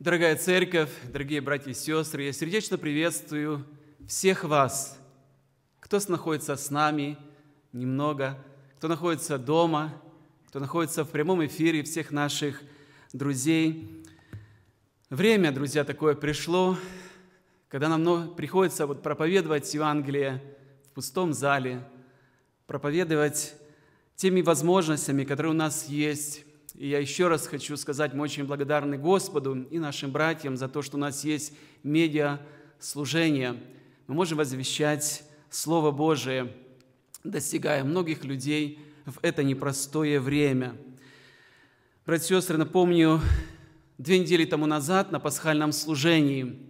Дорогая церковь, дорогие братья и сестры, я сердечно приветствую всех вас, кто находится с нами немного, кто находится дома, кто находится в прямом эфире, всех наших друзей. Время, друзья, такое пришло, когда нам приходится вот проповедовать Евангелие в пустом зале, проповедовать теми возможностями, которые у нас есть, и я еще раз хочу сказать, мы очень благодарны Господу и нашим братьям за то, что у нас есть медиа-служение. Мы можем возвещать Слово Божие, достигая многих людей в это непростое время. Братья и сестры, напомню, две недели тому назад на пасхальном служении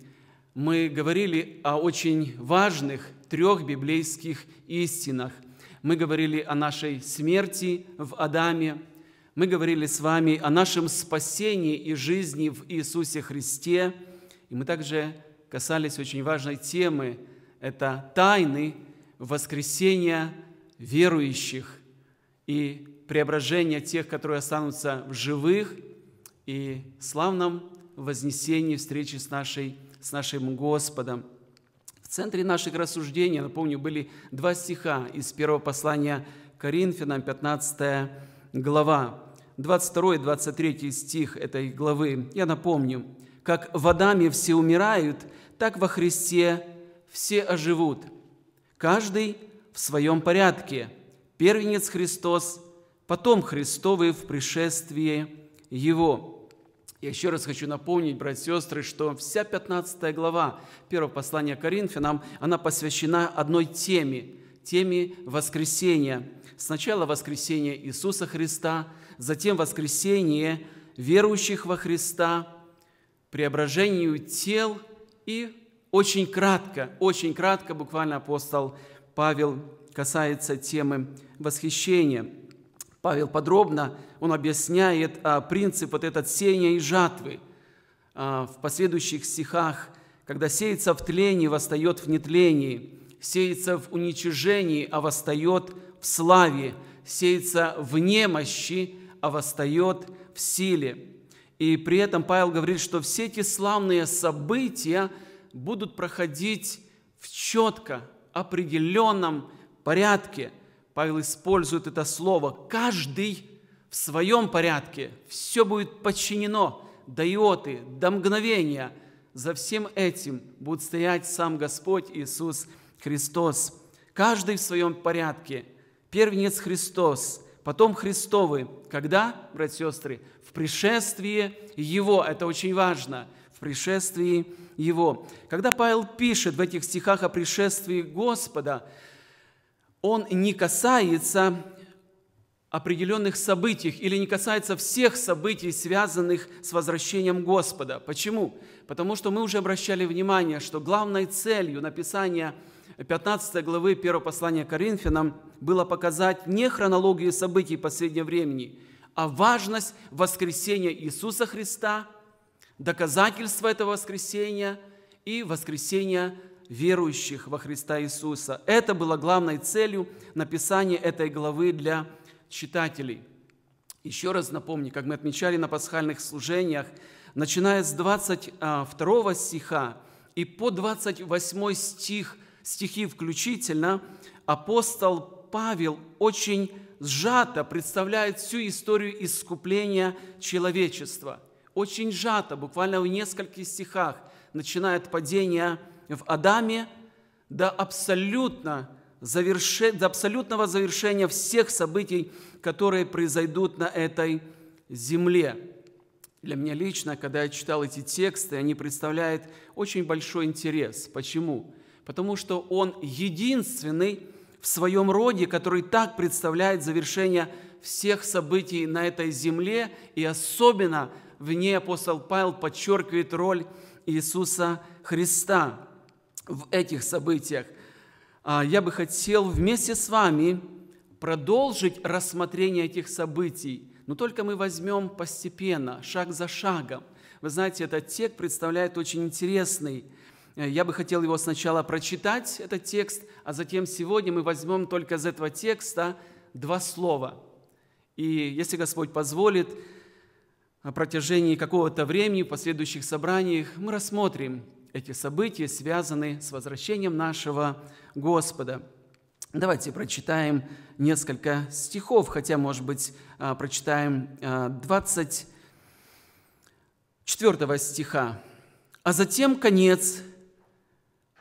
мы говорили о очень важных трех библейских истинах. Мы говорили о нашей смерти в Адаме – мы говорили с вами о нашем спасении и жизни в Иисусе Христе, и мы также касались очень важной темы – это тайны воскресения верующих и преображения тех, которые останутся в живых, и славном вознесении встречи с, нашей, с нашим Господом. В центре наших рассуждений, напомню, были два стиха из первого послания Коринфянам, 15 глава. 22-23 стих этой главы. Я напомню, как в Адаме все умирают, так во Христе все оживут. Каждый в своем порядке. Первенец Христос, потом Христовы в пришествии Его. Я еще раз хочу напомнить, братья и сестры, что вся 15 глава первого послания Коринфянам, она посвящена одной теме – теме воскресения. Сначала воскресение Иисуса Христа, затем воскресение верующих во Христа, преображению тел и очень кратко, очень кратко буквально апостол Павел касается темы восхищения. Павел подробно, он объясняет а, принцип вот этот сеяния и жатвы а, в последующих стихах, когда сеется в тлении, восстает в нетлении – сеется в уничижении, а восстает в славе, сеется в немощи, а восстает в силе. И при этом Павел говорит, что все эти славные события будут проходить в четко определенном порядке. Павел использует это слово «каждый» в своем порядке. Все будет подчинено до иоты, до мгновения. За всем этим будет стоять сам Господь Иисус Христос. Каждый в своем порядке. Первенец Христос, потом Христовы. Когда, братья и сестры? В пришествии Его. Это очень важно. В пришествии Его. Когда Павел пишет в этих стихах о пришествии Господа, он не касается определенных событий или не касается всех событий, связанных с возвращением Господа. Почему? Потому что мы уже обращали внимание, что главной целью написания – 15 главы 1 послания Коринфянам было показать не хронологию событий последнего времени, а важность воскресения Иисуса Христа, доказательство этого воскресения и воскресения верующих во Христа Иисуса. Это было главной целью написания этой главы для читателей. Еще раз напомню, как мы отмечали на пасхальных служениях, начиная с 22 а, стиха и по 28 стих – стихи включительно, апостол Павел очень сжато представляет всю историю искупления человечества. Очень сжато, буквально в нескольких стихах, начиная от падения в Адаме до, абсолютно заверше... до абсолютного завершения всех событий, которые произойдут на этой земле. Для меня лично, когда я читал эти тексты, они представляют очень большой интерес. Почему? потому что он единственный в своем роде, который так представляет завершение всех событий на этой земле, и особенно в ней апостол Павел подчеркивает роль Иисуса Христа в этих событиях. А, я бы хотел вместе с вами продолжить рассмотрение этих событий, но только мы возьмем постепенно, шаг за шагом. Вы знаете, этот текст представляет очень интересный Э, я бы хотел его сначала прочитать, этот текст, а затем сегодня мы возьмем только из этого текста два слова. И если Господь позволит, на протяжении какого-то времени, в последующих собраниях, мы рассмотрим эти события, связанные с возвращением нашего Господа. Давайте прочитаем несколько стихов, хотя, может быть, а, прочитаем 24 а, стиха. «А затем конец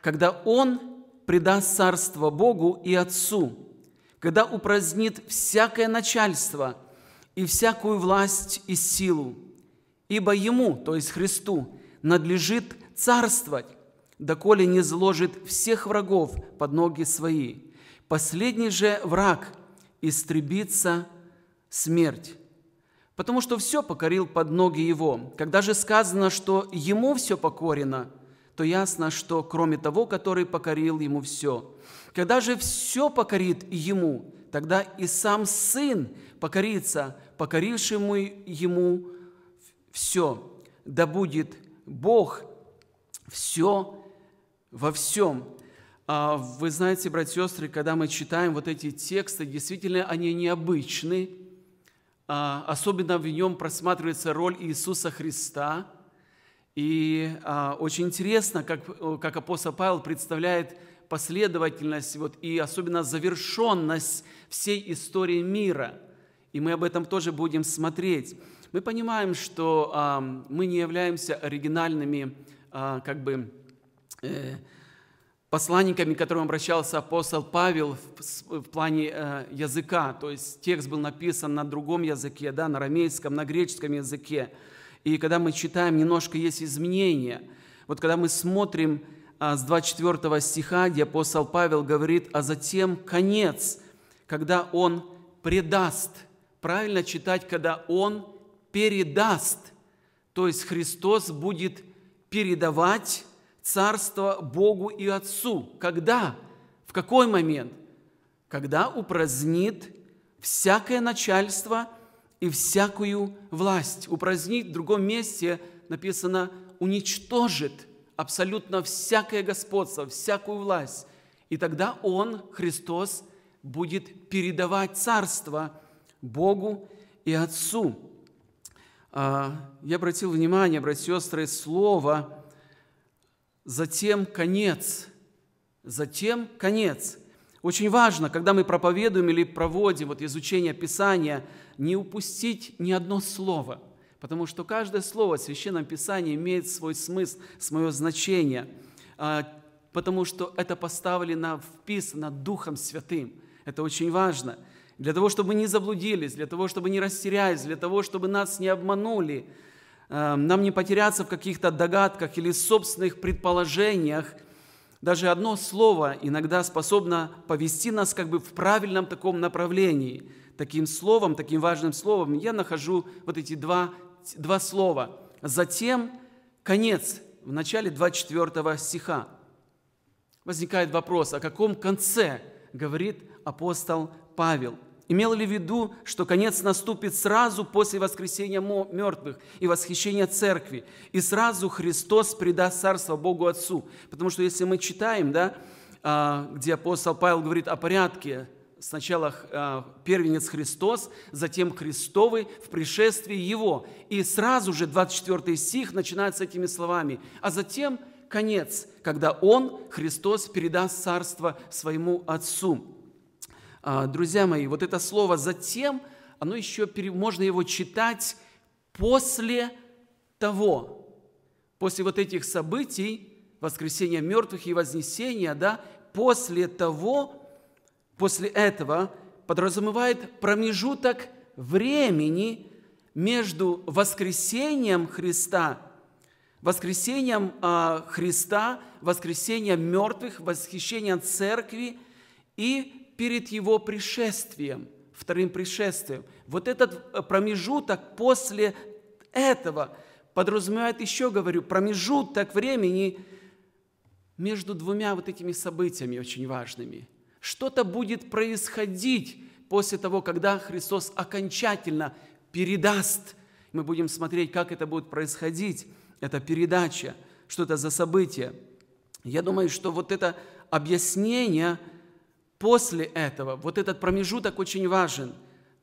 когда он предаст царство Богу и Отцу, когда упразднит всякое начальство и всякую власть и силу. Ибо Ему, то есть Христу, надлежит царствовать, доколе не зложит всех врагов под ноги свои. Последний же враг истребится смерть, потому что все покорил под ноги его. Когда же сказано, что ему все покорено – то ясно, что кроме того, который покорил ему все. Когда же все покорит ему, тогда и сам сын покорится, покорившему ему все. Да будет Бог все во всем. А, вы знаете, братья и сестры, когда мы читаем вот эти тексты, действительно они необычны. А, особенно в нем просматривается роль Иисуса Христа – и а, очень интересно, как, как апостол Павел представляет последовательность вот, и особенно завершенность всей истории мира. И мы об этом тоже будем смотреть. Мы понимаем, что а, мы не являемся оригинальными а, как бы, э, посланниками, к которым обращался апостол Павел в, в плане э, языка. То есть текст был написан на другом языке, да, на арамейском, на греческом языке. И когда мы читаем, немножко есть изменения. Вот когда мы смотрим а, с 24 стиха, где апостол Павел говорит, а затем конец, когда он предаст. Правильно читать, когда он передаст. То есть Христос будет передавать царство Богу и Отцу. Когда? В какой момент? Когда упразднит всякое начальство – и всякую власть. Упразднить в другом месте написано уничтожит абсолютно всякое господство, всякую власть. И тогда Он, Христос, будет передавать царство Богу и Отцу. А, я обратил внимание, братья и сестры, слово «затем конец», «затем конец». Очень важно, когда мы проповедуем или проводим вот изучение Писания, не упустить ни одно слово, потому что каждое слово в Священном Писании имеет свой смысл, свое значение, а, потому что это поставлено, вписано Духом Святым. Это очень важно. Для того, чтобы мы не заблудились, для того, чтобы не растерялись, для того, чтобы нас не обманули, а, нам не потеряться в каких-то догадках или собственных предположениях – даже одно слово иногда способно повести нас как бы в правильном таком направлении. Таким словом, таким важным словом я нахожу вот эти два, два слова. Затем конец, в начале 24 стиха. Возникает вопрос, о каком конце говорит апостол Павел – имел ли в виду, что конец наступит сразу после воскресения мертвых и восхищения церкви, и сразу Христос предаст царство Богу Отцу. Потому что если мы читаем, да, а, где апостол Павел говорит о порядке, сначала а, первенец Христос, затем Христовый в пришествии Его. И сразу же 24 стих начинается этими словами. А затем конец, когда Он, Христос, передаст царство своему Отцу. А, друзья мои, вот это слово «затем», оно еще, можно его читать после того, после вот этих событий, воскресения мертвых и вознесения, да, после того, после этого подразумевает промежуток времени между воскресением Христа, воскресением э, Христа, воскресением мертвых, восхищением церкви и перед его пришествием, вторым пришествием. Вот этот э, промежуток после этого подразумевает еще, говорю, промежуток времени между двумя вот этими событиями очень важными. Что-то будет происходить после того, когда Христос окончательно передаст. Мы будем смотреть, как это будет происходить, эта передача, что это за событие. Я думаю, что вот это объяснение – после этого. Вот этот промежуток очень важен.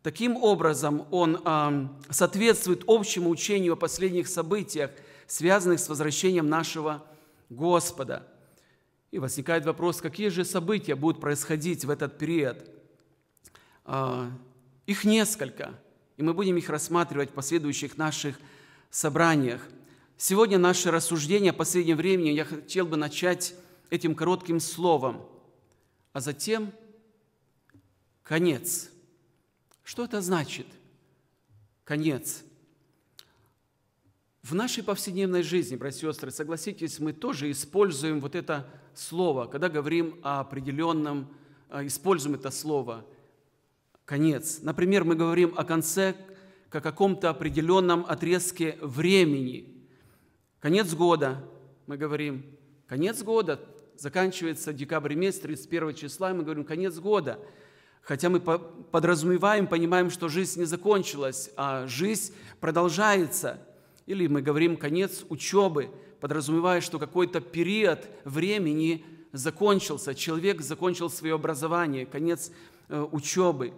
Таким образом, он э, соответствует общему учению о последних событиях, связанных с возвращением нашего Господа. И возникает вопрос, какие же события будут происходить в этот период? Э, их несколько, и мы будем их рассматривать в последующих наших собраниях. Сегодня наше рассуждение о последнем времени я хотел бы начать этим коротким словом – а затем конец. Что это значит? Конец. В нашей повседневной жизни, братья и сестры, согласитесь, мы тоже используем вот это слово, когда говорим о определенном, э, используем это слово «конец». Например, мы говорим о конце как о каком-то определенном отрезке времени. Конец года, мы говорим, конец года, заканчивается декабрь месяц, 31 числа, и мы говорим «конец года». Хотя мы подразумеваем, понимаем, что жизнь не закончилась, а жизнь продолжается. Или мы говорим «конец учебы», подразумевая, что какой-то период времени закончился, человек закончил свое образование, конец э, учебы.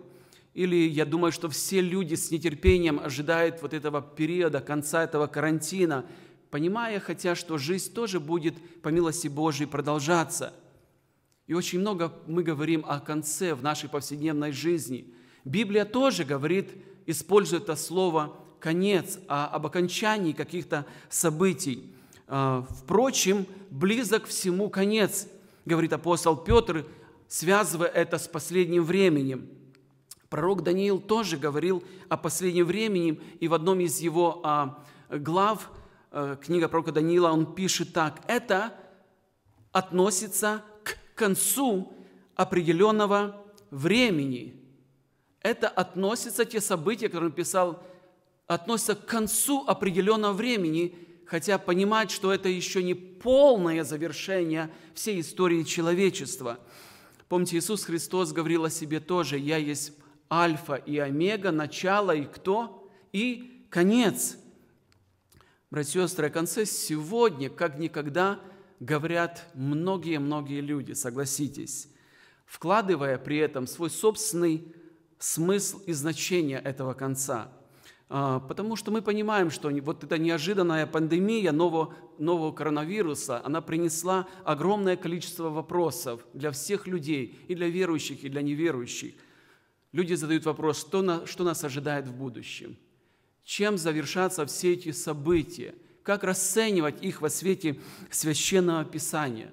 Или я думаю, что все люди с нетерпением ожидают вот этого периода, конца этого карантина – понимая, хотя что жизнь тоже будет, по милости Божьей, продолжаться. И очень много мы говорим о конце в нашей повседневной жизни. Библия тоже говорит, используя это слово «конец», а об окончании каких-то событий. А, впрочем, близок всему конец, говорит апостол Петр, связывая это с последним временем. Пророк Даниил тоже говорил о последнем времени, и в одном из его а, глав Э, книга пророка Даниила, он пишет так. Это относится к концу определенного времени. Это относится те события, которые он писал, относятся к концу определенного времени, хотя понимать, что это еще не полное завершение всей истории человечества. Помните, Иисус Христос говорил о себе тоже, «Я есть Альфа и Омега, начало и кто? И конец». Братья и сестры, о конце сегодня, как никогда, говорят многие-многие люди, согласитесь, вкладывая при этом свой собственный смысл и значение этого конца. А, потому что мы понимаем, что вот эта неожиданная пандемия нового, нового коронавируса, она принесла огромное количество вопросов для всех людей, и для верующих, и для неверующих. Люди задают вопрос, что, на, что нас ожидает в будущем – чем завершатся все эти события, как расценивать их во свете священного писания.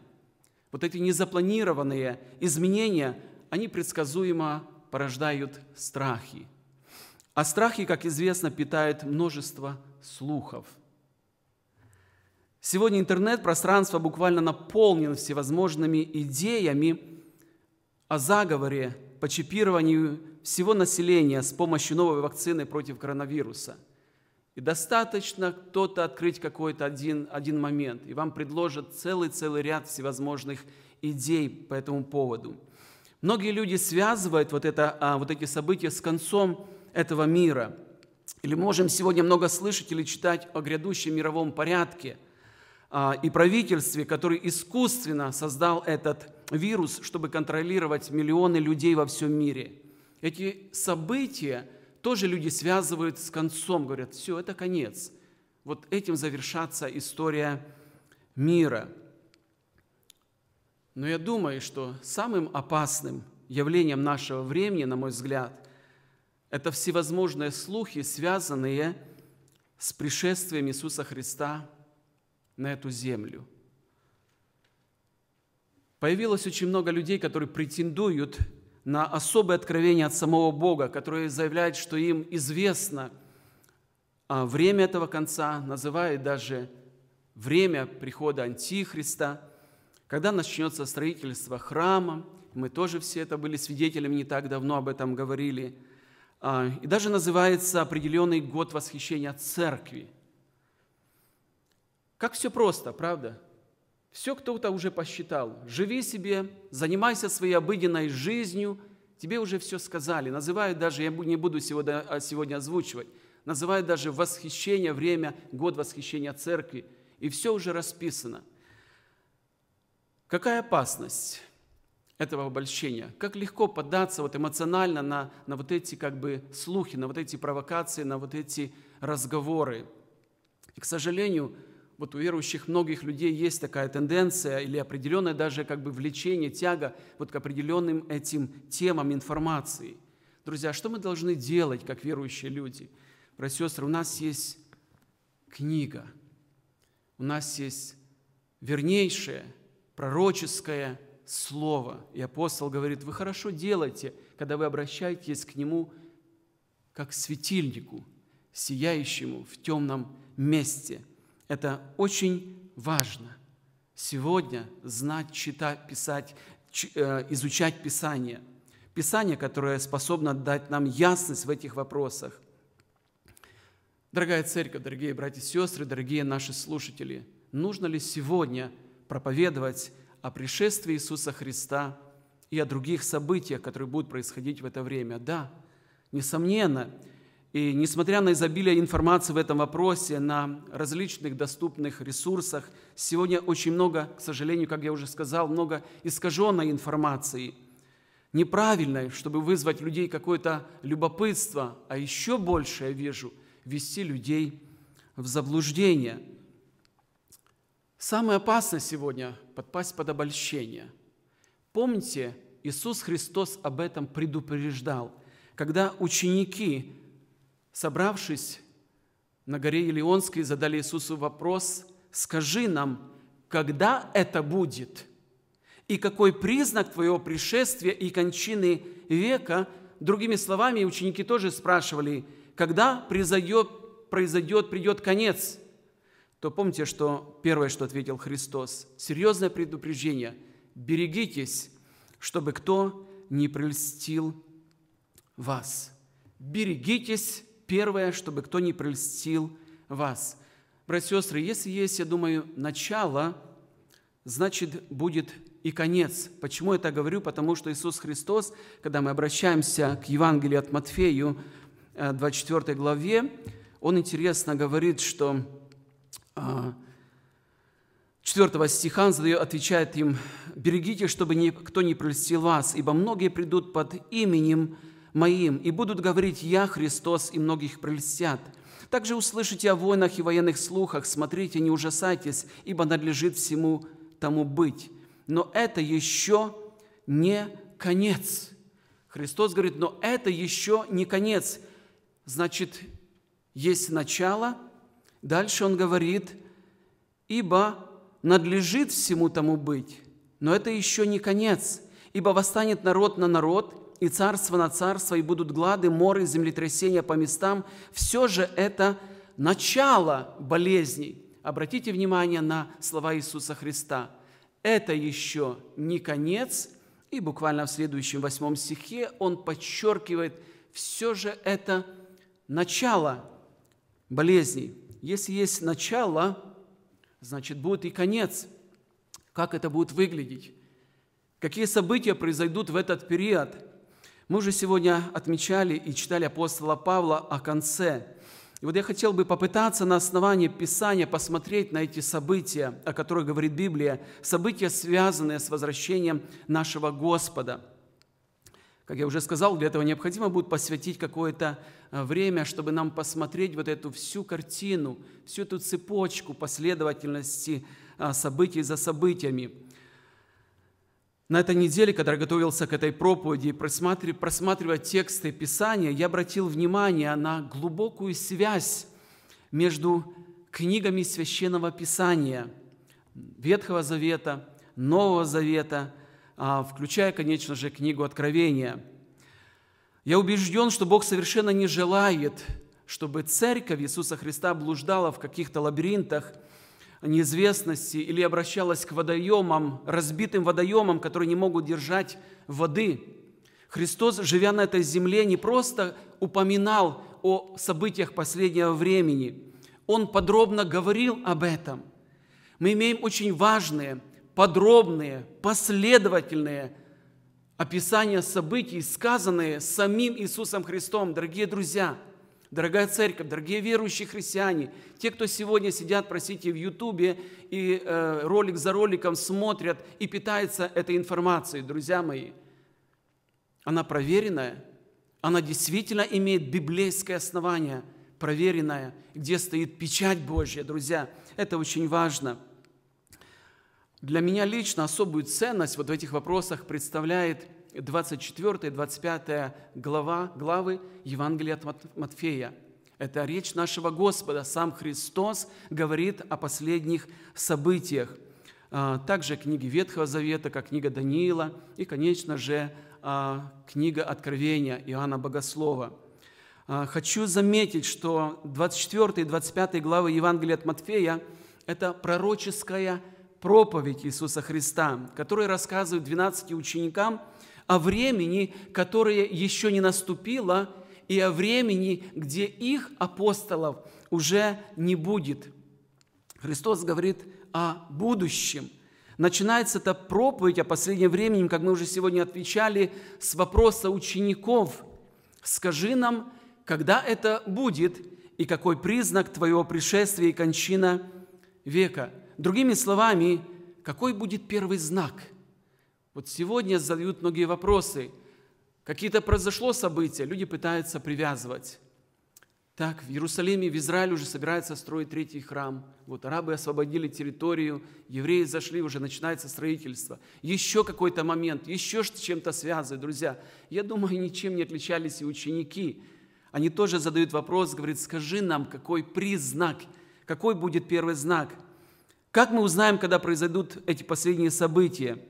Вот эти незапланированные изменения, они предсказуемо порождают страхи. А страхи, как известно, питают множество слухов. Сегодня интернет-пространство буквально наполнен всевозможными идеями о заговоре, по чипированию всего населения с помощью новой вакцины против коронавируса. И достаточно кто-то открыть какой-то один, один момент, и вам предложат целый-целый ряд всевозможных идей по этому поводу. Многие люди связывают вот, это, а, вот эти события с концом этого мира. Или можем сегодня много слышать или читать о грядущем мировом порядке а, и правительстве, который искусственно создал этот вирус, чтобы контролировать миллионы людей во всем мире – эти события тоже люди связывают с концом, говорят, все, это конец. Вот этим завершаться история мира. Но я думаю, что самым опасным явлением нашего времени, на мой взгляд, это всевозможные слухи, связанные с пришествием Иисуса Христа на эту землю. Появилось очень много людей, которые претендуют на особое откровение от самого Бога, которое заявляет, что им известно а, время этого конца, называет даже время прихода Антихриста, когда начнется строительство храма, мы тоже все это были свидетелями, не так давно об этом говорили, а, и даже называется определенный год восхищения церкви. Как все просто, правда? Все кто-то уже посчитал. Живи себе, занимайся своей обыденной жизнью. Тебе уже все сказали. Называют даже, я не буду сегодня, а, сегодня озвучивать, называют даже восхищение, время, год восхищения церкви. И все уже расписано. Какая опасность этого обольщения? Как легко поддаться вот эмоционально на, на вот эти как бы слухи, на вот эти провокации, на вот эти разговоры? И, к сожалению, вот у верующих многих людей есть такая тенденция или определенное даже как бы влечение, тяга вот к определенным этим темам информации. Друзья, что мы должны делать, как верующие люди? Братья и сестры, у нас есть книга, у нас есть вернейшее пророческое слово. И апостол говорит, вы хорошо делаете, когда вы обращаетесь к нему как к светильнику, сияющему в темном месте – это очень важно. Сегодня знать, читать, писать, э, изучать Писание. Писание, которое способно дать нам ясность в этих вопросах. Дорогая церковь, дорогие братья и сестры, дорогие наши слушатели, нужно ли сегодня проповедовать о пришествии Иисуса Христа и о других событиях, которые будут происходить в это время? Да, несомненно, и несмотря на изобилие информации в этом вопросе, на различных доступных ресурсах, сегодня очень много, к сожалению, как я уже сказал, много искаженной информации, неправильной, чтобы вызвать людей какое-то любопытство, а еще больше, я вижу, вести людей в заблуждение. Самое опасное сегодня – подпасть под обольщение. Помните, Иисус Христос об этом предупреждал, когда ученики собравшись на горе Илионской, задали Иисусу вопрос, «Скажи нам, когда это будет? И какой признак твоего пришествия и кончины века?» Другими словами, ученики тоже спрашивали, «Когда произойдет, произойдет придет конец?» То помните, что первое, что ответил Христос, серьезное предупреждение, «Берегитесь, чтобы кто не прельстил вас». Берегитесь, Первое, чтобы кто не прельстил вас. Братья и сестры, если есть, я думаю, начало, значит, будет и конец. Почему я так говорю? Потому что Иисус Христос, когда мы обращаемся к Евангелию от Матфею, 24 э, главе, он интересно говорит, что 4 э, стиха он задает, отвечает им, «Берегите, чтобы никто не прельстил вас, ибо многие придут под именем моим, и будут говорить «Я Христос», и многих прельстят. Также услышите о войнах и военных слухах, смотрите, не ужасайтесь, ибо надлежит всему тому быть. Но это еще не конец. Христос говорит, но это еще не конец. Значит, есть начало. Дальше он говорит, ибо надлежит всему тому быть. Но это еще не конец, ибо восстанет народ на народ – и царство на царство, и будут глады, моры, землетрясения по местам. Все же это начало болезней. Обратите внимание на слова Иисуса Христа. Это еще не конец, и буквально в следующем восьмом стихе он подчеркивает, все же это начало болезней. Если есть начало, значит, будет и конец. Как это будет выглядеть? Какие события произойдут в этот период? Мы уже сегодня отмечали и читали апостола Павла о конце. И вот я хотел бы попытаться на основании Писания посмотреть на эти события, о которых говорит Библия, события, связанные с возвращением нашего Господа. Как я уже сказал, для этого необходимо будет посвятить какое-то э, время, чтобы нам посмотреть вот эту всю картину, всю эту цепочку последовательности а, событий за событиями. На этой неделе, когда я готовился к этой проповеди и просматривая тексты Писания, я обратил внимание на глубокую связь между книгами Священного Писания, Ветхого Завета, Нового Завета, а, включая, конечно же, книгу Откровения. Я убежден, что Бог совершенно не желает, чтобы церковь Иисуса Христа блуждала в каких-то лабиринтах – неизвестности или обращалась к водоемам, разбитым водоемам, которые не могут держать воды. Христос, живя на этой земле, не просто упоминал о событиях последнего времени, Он подробно говорил об этом. Мы имеем очень важные, подробные, последовательные описания событий, сказанные самим Иисусом Христом. Дорогие друзья – Дорогая церковь, дорогие верующие христиане, те, кто сегодня сидят, простите, в Ютубе и э, ролик за роликом смотрят и питаются этой информацией, друзья мои, она проверенная, она действительно имеет библейское основание, проверенная, где стоит печать Божья, друзья. Это очень важно. Для меня лично особую ценность вот в этих вопросах представляет 24, 25 глава, главы Евангелия от Матфея. Это речь нашего Господа. Сам Христос говорит о последних событиях. А, также книги Ветхого Завета, как книга Даниила и, конечно же, а, книга Откровения Иоанна Богослова. А, хочу заметить, что 24 и 25 главы Евангелия от Матфея – это пророческая проповедь Иисуса Христа, который рассказывает 12 ученикам – о времени, которое еще не наступило, и о времени, где их апостолов уже не будет. Христос говорит о будущем. Начинается эта проповедь о последнем времени, как мы уже сегодня отвечали, с вопроса учеников. «Скажи нам, когда это будет, и какой признак твоего пришествия и кончина века?» Другими словами, какой будет первый знак – вот сегодня задают многие вопросы. Какие-то произошло события, люди пытаются привязывать. Так, в Иерусалиме, в Израиле уже собирается строить третий храм. Вот арабы освободили территорию, евреи зашли, уже начинается строительство. Еще какой-то момент, еще что чем-то связывают, друзья. Я думаю, ничем не отличались и ученики. Они тоже задают вопрос, говорит, скажи нам, какой признак, какой будет первый знак? Как мы узнаем, когда произойдут эти последние события?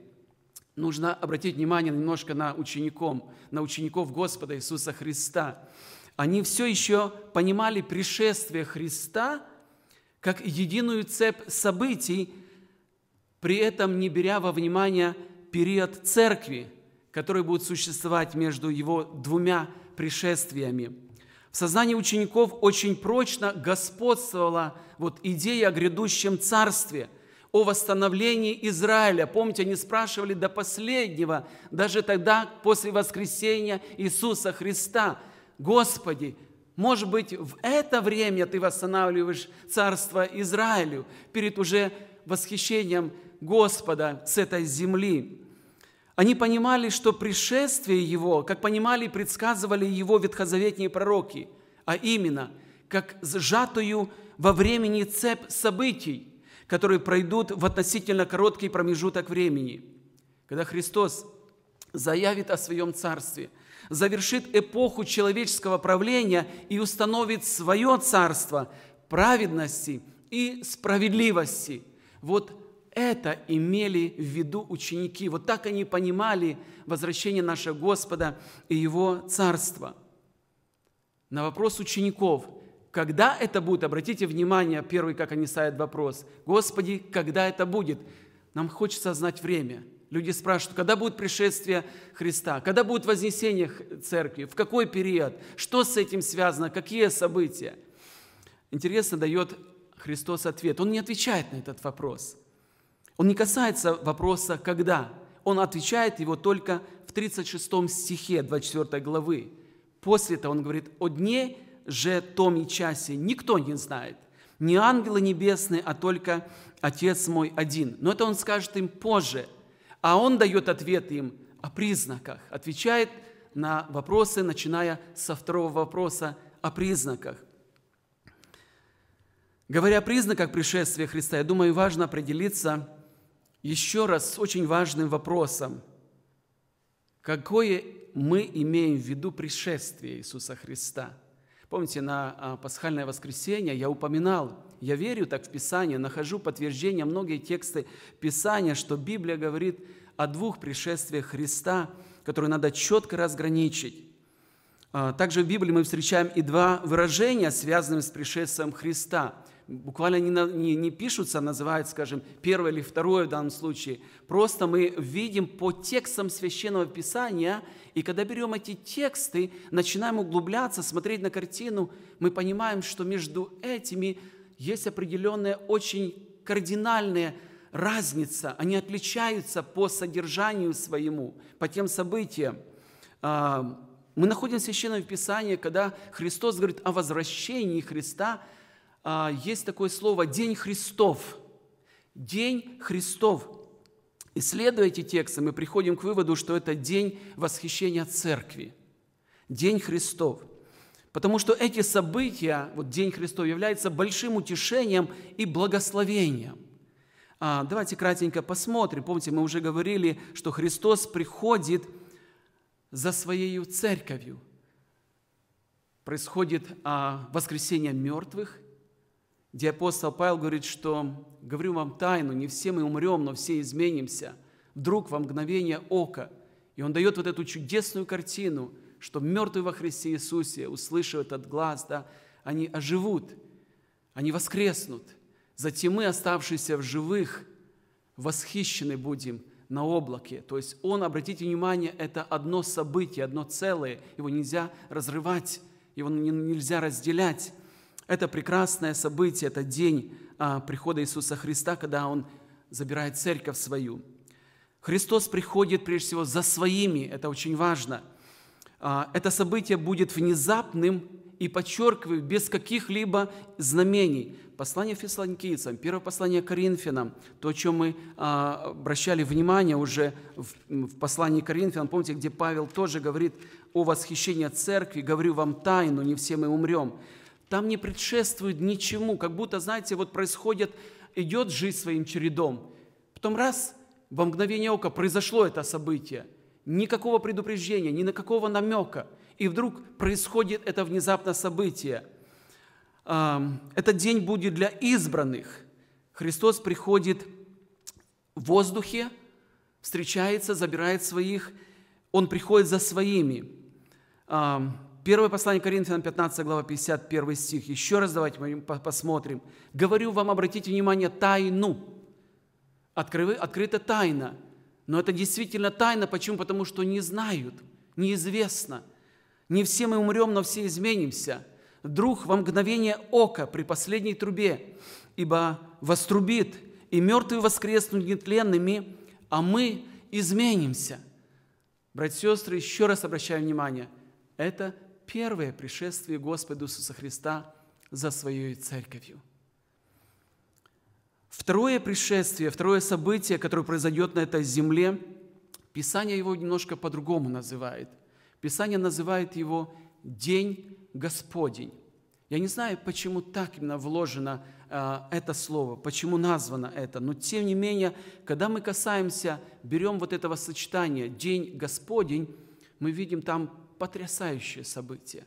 нужно обратить внимание немножко на учеников, на учеников Господа Иисуса Христа. Они все еще понимали пришествие Христа как единую цепь событий, при этом не беря во внимание период церкви, который будет существовать между его двумя пришествиями. В сознании учеников очень прочно господствовала вот идея о грядущем царстве – о восстановлении Израиля. Помните, они спрашивали до последнего, даже тогда, после воскресения Иисуса Христа. Господи, может быть, в это время ты восстанавливаешь царство Израилю перед уже восхищением Господа с этой земли. Они понимали, что пришествие Его, как понимали и предсказывали Его ветхозаветные пророки, а именно, как сжатую во времени цепь событий – которые пройдут в относительно короткий промежуток времени, когда Христос заявит о своем царстве, завершит эпоху человеческого правления и установит свое царство праведности и справедливости. Вот это имели в виду ученики. Вот так они понимали возвращение нашего Господа и Его царство. На вопрос учеников – когда это будет? Обратите внимание, первый, как они ставят вопрос. Господи, когда это будет? Нам хочется знать время. Люди спрашивают, когда будет пришествие Христа, когда будет вознесение церкви, в какой период, что с этим связано, какие события. Интересно дает Христос ответ. Он не отвечает на этот вопрос. Он не касается вопроса «когда?». Он отвечает его только в 36 стихе 24 главы. После этого он говорит о дне же том и часе никто не знает, ни ангелы небесные, а только Отец мой один. Но это он скажет им позже, а он дает ответ им о признаках, отвечает на вопросы, начиная со второго вопроса о признаках. Говоря о признаках пришествия Христа, я думаю, важно определиться еще раз с очень важным вопросом. Какое мы имеем в виду пришествие Иисуса Христа – Помните, на а, пасхальное воскресенье я упоминал, я верю так в Писание, нахожу подтверждение многие тексты Писания, что Библия говорит о двух пришествиях Христа, которые надо четко разграничить. А, также в Библии мы встречаем и два выражения, связанные с пришествием Христа. Буквально не, не, не пишутся, а называют, скажем, первое или второе в данном случае. Просто мы видим по текстам Священного Писания – и когда берем эти тексты, начинаем углубляться, смотреть на картину, мы понимаем, что между этими есть определенная очень кардинальная разница. Они отличаются по содержанию своему, по тем событиям. А, мы находим в Священном Писании, когда Христос говорит о возвращении Христа, а, есть такое слово «день Христов». День Христов. Исследуя эти тексты, мы приходим к выводу, что это день восхищения церкви, день Христов. Потому что эти события, вот День Христов, является большим утешением и благословением. А, давайте кратенько посмотрим. Помните, мы уже говорили, что Христос приходит за Своею церковью. Происходит а, воскресение мертвых, где апостол Павел говорит, что «говорю вам тайну, не все мы умрем, но все изменимся, вдруг во мгновение ока». И он дает вот эту чудесную картину, что мертвые во Христе Иисусе, услышав этот глаз, да, они оживут, они воскреснут. Затем мы, оставшиеся в живых, восхищены будем – на облаке. То есть он, обратите внимание, это одно событие, одно целое. Его нельзя разрывать, его нельзя разделять. Это прекрасное событие, это день а, прихода Иисуса Христа, когда Он забирает церковь свою. Христос приходит прежде всего за своими, это очень важно. А, это событие будет внезапным и, подчеркиваю, без каких-либо знамений. Послание фессалоникийцам, первое послание Коринфянам, то, о чем мы а, обращали внимание уже в, в послании Коринфянам, помните, где Павел тоже говорит о восхищении церкви, говорю вам тайну, не все мы умрем там не предшествует ничему, как будто, знаете, вот происходит, идет жизнь своим чередом. Потом раз, во мгновение ока произошло это событие. Никакого предупреждения, ни на какого намека. И вдруг происходит это внезапно событие. Этот день будет для избранных. Христос приходит в воздухе, встречается, забирает своих, Он приходит за своими. Первое послание Коринфянам, 15 глава, 51 стих. Еще раз давайте мы посмотрим. «Говорю вам, обратите внимание, тайну». Откры, открыта тайна. Но это действительно тайна. Почему? Потому что не знают, неизвестно. Не все мы умрем, но все изменимся. Вдруг во мгновение ока при последней трубе, ибо вострубит, и мертвые воскреснут нетленными, а мы изменимся. Братья и сестры, еще раз обращаю внимание, это первое пришествие Господа Иисуса Христа за своей церковью. Второе пришествие, второе событие, которое произойдет на этой земле, Писание его немножко по-другому называет. Писание называет его День Господень. Я не знаю, почему так именно вложено а, это слово, почему названо это, но тем не менее, когда мы касаемся, берем вот этого сочетания «день Господень», мы видим там потрясающее событие,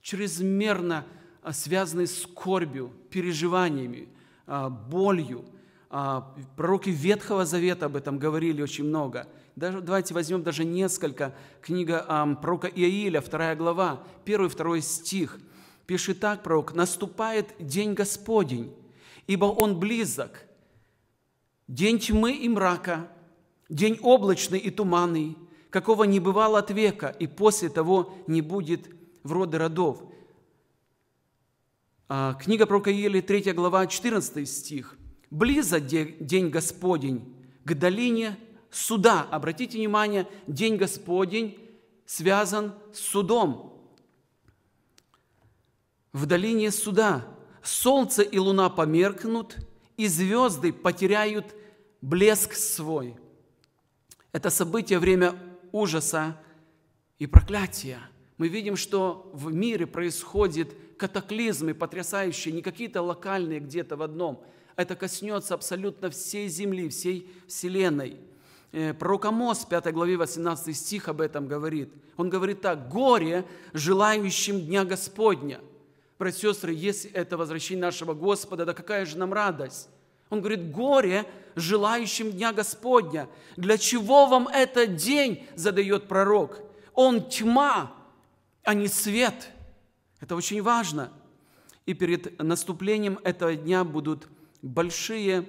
чрезмерно а, связанное с скорбью, переживаниями, а, болью. А, пророки Ветхого Завета об этом говорили очень много. Даже, давайте возьмем даже несколько. Книга пророка Иаиля, вторая глава, 1 второй стих. Пишет так пророк, «Наступает день Господень, ибо он близок, день тьмы и мрака, день облачный и туманный, какого не бывало от века, и после того не будет в роды родов. А, книга про Каиле, 3 глава, 14 стих. «Близок день Господень к долине суда». Обратите внимание, день Господень связан с судом. В долине суда солнце и луна померкнут, и звезды потеряют блеск свой. Это событие, время ужаса и проклятия. Мы видим, что в мире происходит катаклизмы потрясающие, не какие-то локальные где-то в одном. Это коснется абсолютно всей земли, всей вселенной. Э, пророк Амос, 5 главе 18 стих об этом говорит. Он говорит так, «Горе желающим Дня Господня». Братья и сестры, если это возвращение нашего Господа, да какая же нам радость? Он говорит, горе желающим дня Господня. Для чего вам этот день, задает пророк? Он тьма, а не свет. Это очень важно. И перед наступлением этого дня будут большие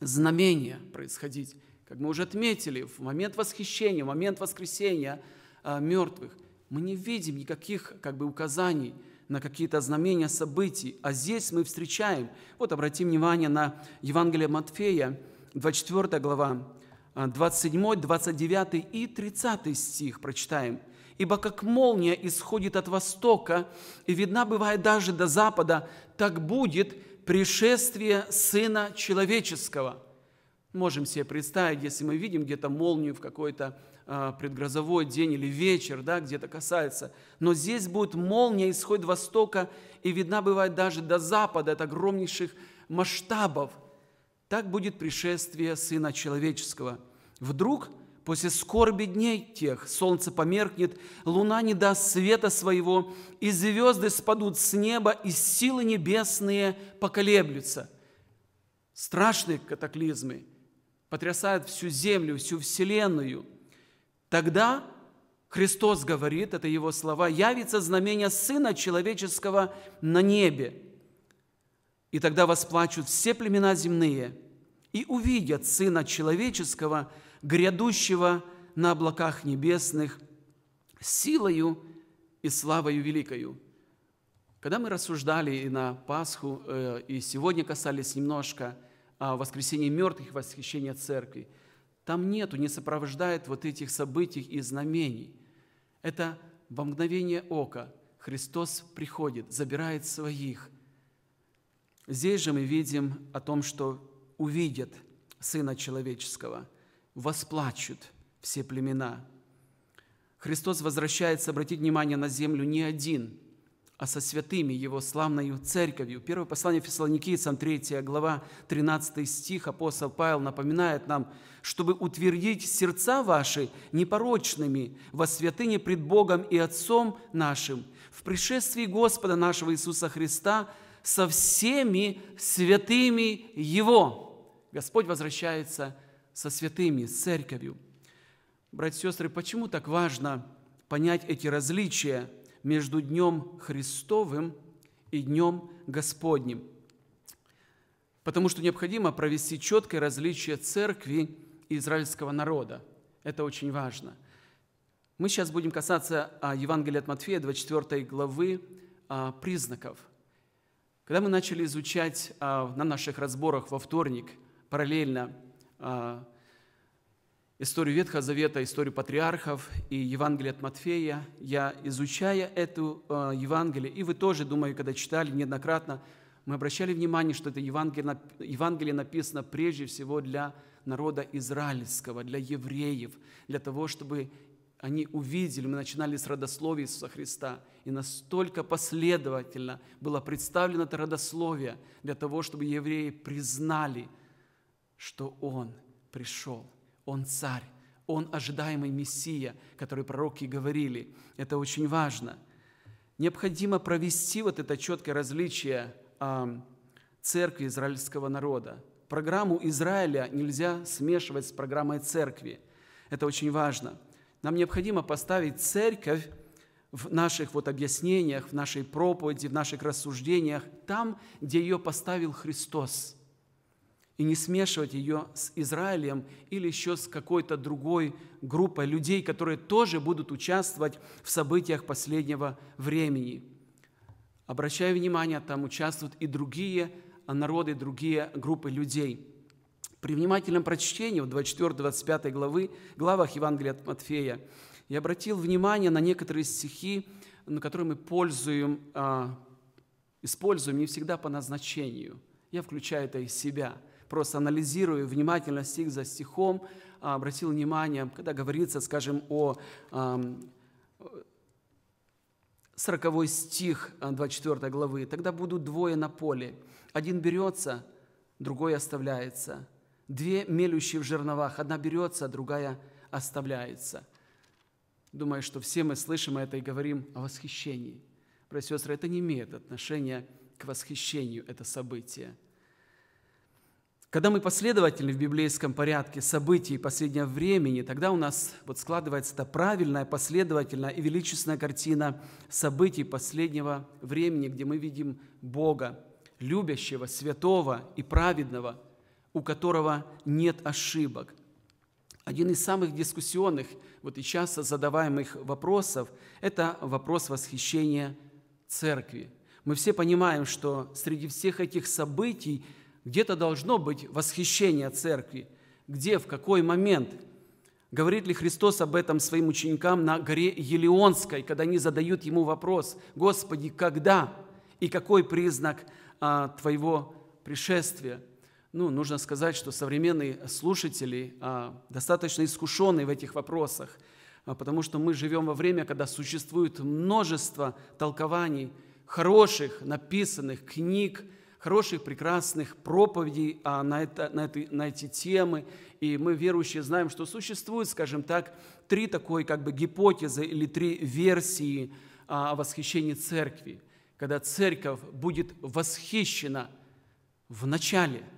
знамения происходить. Как мы уже отметили, в момент восхищения, в момент воскресения э, мертвых мы не видим никаких как бы указаний – на какие-то знамения событий. А здесь мы встречаем, вот обратим внимание на Евангелие Матфея, 24 глава, 27, а, 29 и 30 стих прочитаем. «Ибо как молния исходит от востока, и видна бывает даже до запада, так будет пришествие Сына Человеческого». Можем себе представить, если мы видим где-то молнию в какой-то а, предгрозовой день или вечер, да, где-то касается. Но здесь будет молния, исходит востока, и видна бывает даже до запада, от огромнейших масштабов. Так будет пришествие Сына Человеческого. Вдруг после скорби дней тех солнце померкнет, луна не даст света своего, и звезды спадут с неба, и силы небесные поколеблются. Страшные катаклизмы потрясают всю землю, всю вселенную – Тогда Христос говорит, это его слова, явится знамение Сына Человеческого на небе. И тогда восплачут все племена земные и увидят Сына Человеческого, грядущего на облаках небесных, силою и славою великою. Когда мы рассуждали и на Пасху, э, и сегодня касались немножко а, воскресения мертвых, восхищения церкви – там нету, не сопровождает вот этих событий и знамений. Это во мгновение ока Христос приходит, забирает своих. Здесь же мы видим о том, что увидят Сына Человеческого, восплачут все племена. Христос возвращается, обратить внимание, на землю не один – а со святыми его славною церковью. Первое послание Фессалоникийцам, 3 глава, 13 стих, апостол Павел напоминает нам, чтобы утвердить сердца ваши непорочными во святыне пред Богом и Отцом нашим, в пришествии Господа нашего Иисуса Христа со всеми святыми Его. Господь возвращается со святыми, с церковью. Братья и сестры, почему так важно понять эти различия – между Днем Христовым и Днем Господним, потому что необходимо провести четкое различие церкви и израильского народа. Это очень важно. Мы сейчас будем касаться а, Евангелия от Матфея, 24 главы, а, признаков. Когда мы начали изучать а, на наших разборах во вторник параллельно историю Ветхого Завета, историю патриархов и Евангелие от Матфея, я, изучая эту э, Евангелие, и вы тоже, думаю, когда читали неоднократно, мы обращали внимание, что это Евангелие, Евангелие написано прежде всего для народа израильского, для евреев, для того, чтобы они увидели, мы начинали с родословия Иисуса Христа, и настолько последовательно было представлено это родословие для того, чтобы евреи признали, что Он пришел – он царь, он ожидаемый Мессия, который пророки говорили. Это очень важно. Необходимо провести вот это четкое различие а, церкви израильского народа. Программу Израиля нельзя смешивать с программой церкви. Это очень важно. Нам необходимо поставить церковь в наших вот объяснениях, в нашей проповеди, в наших рассуждениях, там, где ее поставил Христос – и не смешивать ее с Израилем или еще с какой-то другой группой людей, которые тоже будут участвовать в событиях последнего времени. Обращаю внимание, там участвуют и другие а народы, другие группы людей. При внимательном прочтении в 24-25 главы, главах Евангелия от Матфея я обратил внимание на некоторые стихи, на которые мы пользуем, а, используем не всегда по назначению. Я включаю это из себя – просто анализируя внимательно стих за стихом, а, обратил внимание, когда говорится, скажем, о 40 стих 24 а, главы, «Тогда будут двое на поле, один берется, другой оставляется, две мелющие в жерновах, одна берется, другая оставляется». Думаю, что все мы слышим это и говорим о восхищении. Братья и сестры, это не имеет отношения к восхищению, это событие – когда мы последовательны в библейском порядке событий последнего времени, тогда у нас вот складывается та правильная, последовательная и величественная картина событий последнего времени, где мы видим Бога, любящего, святого и праведного, у которого нет ошибок. Один из самых дискуссионных, вот и часто задаваемых вопросов, это вопрос восхищения церкви. Мы все понимаем, что среди всех этих событий – где-то должно быть восхищение церкви. Где, в какой момент? Говорит ли Христос об этом своим ученикам на горе Елеонской, когда они задают ему вопрос, «Господи, когда и какой признак а, Твоего пришествия?» Ну, нужно сказать, что современные слушатели а, достаточно искушены в этих вопросах, а, потому что мы живем во время, когда существует множество толкований, хороших, написанных книг, хороших, прекрасных проповедей а, на, это, на, это, на эти темы. И мы, верующие, знаем, что существует, скажем так, три такой как бы гипотезы или три версии а, о восхищении церкви. Когда церковь будет восхищена в начале –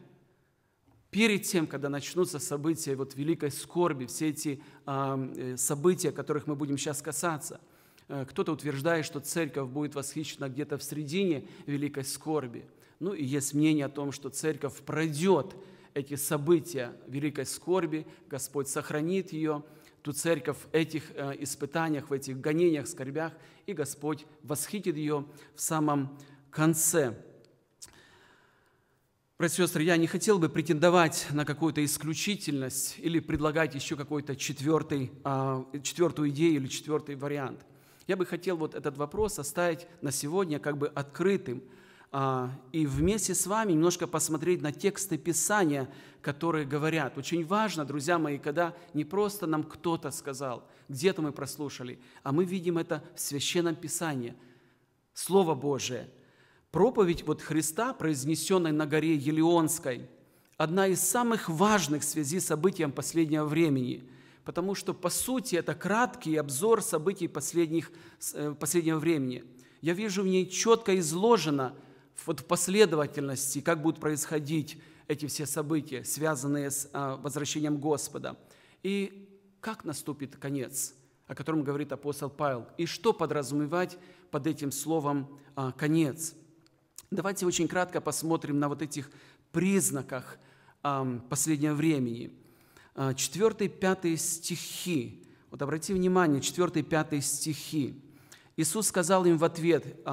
перед тем, когда начнутся события вот великой скорби, все эти а, э, события, которых мы будем сейчас касаться. Э, кто-то утверждает, что церковь будет восхищена где-то в середине великой скорби. Ну и есть мнение о том, что церковь пройдет эти события великой скорби, Господь сохранит ее, ту церковь в этих э, испытаниях, в этих гонениях, скорбях, и Господь восхитит ее в самом конце. Братья сестры, я не хотел бы претендовать на какую-то исключительность или предлагать еще какую-то э, четвертую а, идею или четвертый вариант. Я бы хотел вот этот вопрос оставить на сегодня как бы открытым – а, и вместе с вами немножко посмотреть на тексты Писания, которые говорят. Очень важно, друзья мои, когда не просто нам кто-то сказал, где-то мы прослушали, а мы видим это в Священном Писании, Слово Божие. Проповедь вот Христа, произнесенной на горе Елеонской, одна из самых важных в связи с событием последнего времени – потому что, по сути, это краткий обзор событий последних, э, последнего времени. Я вижу в ней четко изложено – вот в последовательности, как будут происходить эти все события, связанные с а, возвращением Господа. И как наступит конец, о котором говорит апостол Павел, и что подразумевать под этим словом а, «конец». Давайте очень кратко посмотрим на вот этих признаках а, последнего времени. 4-5 стихи. Вот обратите внимание, 4-5 стихи. Иисус сказал им в ответ –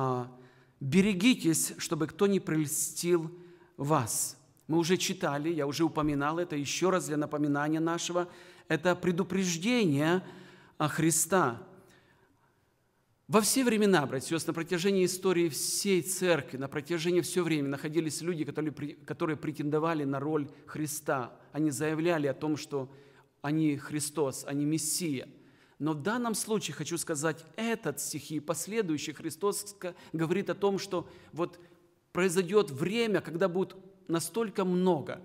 берегитесь, чтобы кто не прельстил вас. Мы уже читали, я уже упоминал это еще раз для напоминания нашего. Это предупреждение о а, Христа. Во все времена, братья и на протяжении истории всей церкви, на протяжении всего времени находились люди, которые, которые претендовали на роль Христа. Они заявляли о том, что они Христос, они Мессия – но в данном случае хочу сказать, этот стих и последующий Христос говорит о том, что вот произойдет время, когда будет настолько много,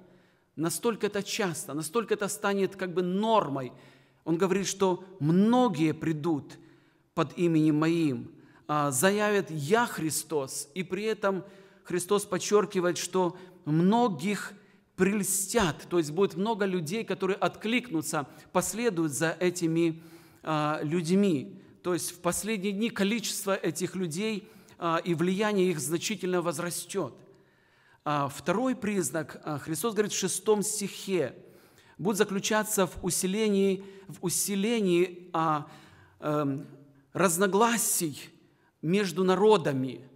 настолько это часто, настолько это станет как бы нормой. Он говорит, что многие придут под именем моим, а, заявят «Я Христос», и при этом Христос подчеркивает, что многих прельстят, то есть будет много людей, которые откликнутся, последуют за этими людьми а, людьми. То есть в последние дни количество этих людей а, и влияние их значительно возрастет. А, второй признак, Христос говорит в шестом стихе, будет заключаться в усилении, в усилении эм, разногласий между народами.